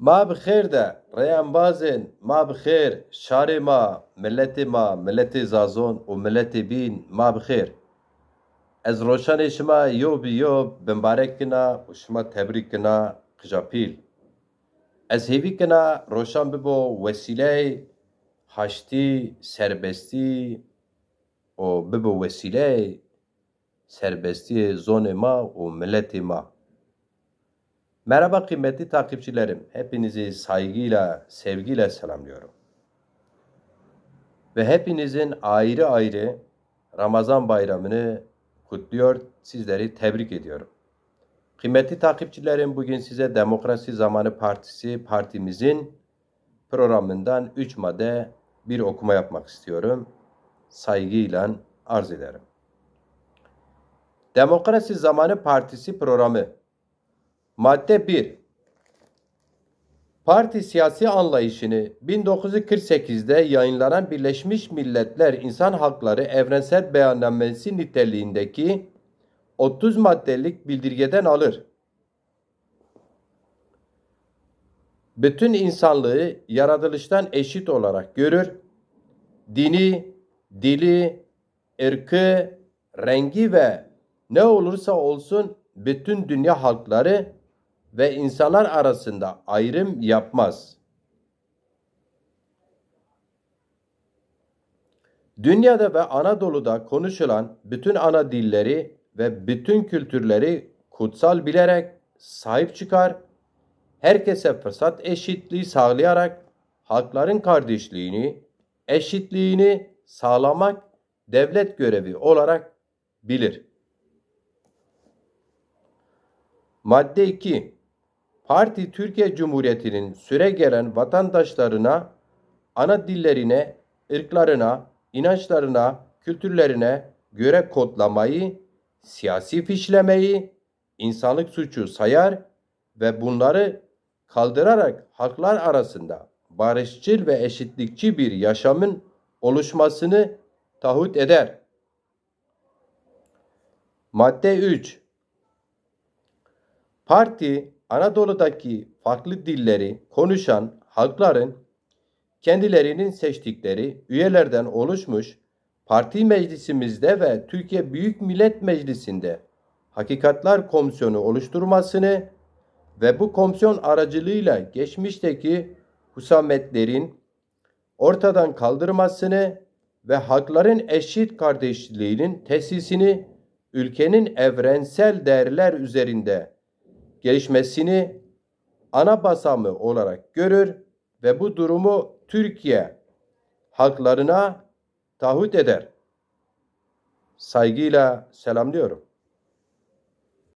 ما بخیر de rêyanbazên ma bi xêr şarê ma miletê ma miletê zazon û miletê bîn ma bi xêr. Ez roşanê şima yov bi yov binbarek kina û şima tebrîk kina qija pîl. Ez hêvî kina roşan bibo wesiley haştî serbestî û bibo wesiley serbestiyê zonê ma û miletê ma. Merhaba kıymetli takipçilerim. Hepinizi saygıyla, sevgiyle selamlıyorum. Ve hepinizin ayrı ayrı Ramazan bayramını kutluyor, sizleri tebrik ediyorum. Kıymetli takipçilerim bugün size Demokrasi Zamanı Partisi partimizin programından 3 madde bir okuma yapmak istiyorum. Saygıyla arz ederim. Demokrasi Zamanı Partisi programı Madde 1 Parti siyasi anlayışını 1948'de yayınlanan Birleşmiş Milletler İnsan Hakları Evrensel Beyannamesi niteliğindeki 30 maddelik bildirgeden alır. Bütün insanlığı yaratılıştan eşit olarak görür. Dini, dili, ırkı, rengi ve ne olursa olsun bütün dünya halkları ve insanlar arasında ayrım yapmaz. Dünyada ve Anadolu'da konuşulan bütün ana dilleri ve bütün kültürleri kutsal bilerek sahip çıkar, herkese fırsat eşitliği sağlayarak halkların kardeşliğini, eşitliğini sağlamak devlet görevi olarak bilir. Madde 2 Parti Türkiye Cumhuriyeti'nin süre gelen vatandaşlarına, ana dillerine, ırklarına, inançlarına, kültürlerine göre kodlamayı, siyasi fişlemeyi, insanlık suçu sayar ve bunları kaldırarak halklar arasında barışçıl ve eşitlikçi bir yaşamın oluşmasını taahhüt eder. Madde 3 Parti Anadolu'daki farklı dilleri konuşan halkların kendilerinin seçtikleri üyelerden oluşmuş parti meclisimizde ve Türkiye Büyük Millet Meclisi'nde Hakikatlar Komisyonu oluşturmasını ve bu komisyon aracılığıyla geçmişteki husametlerin ortadan kaldırmasını ve hakların eşit kardeşliğinin tesisini ülkenin evrensel değerler üzerinde gelişmesini ana basamı olarak görür ve bu durumu Türkiye halklarına taahhüt eder. Saygıyla selamlıyorum.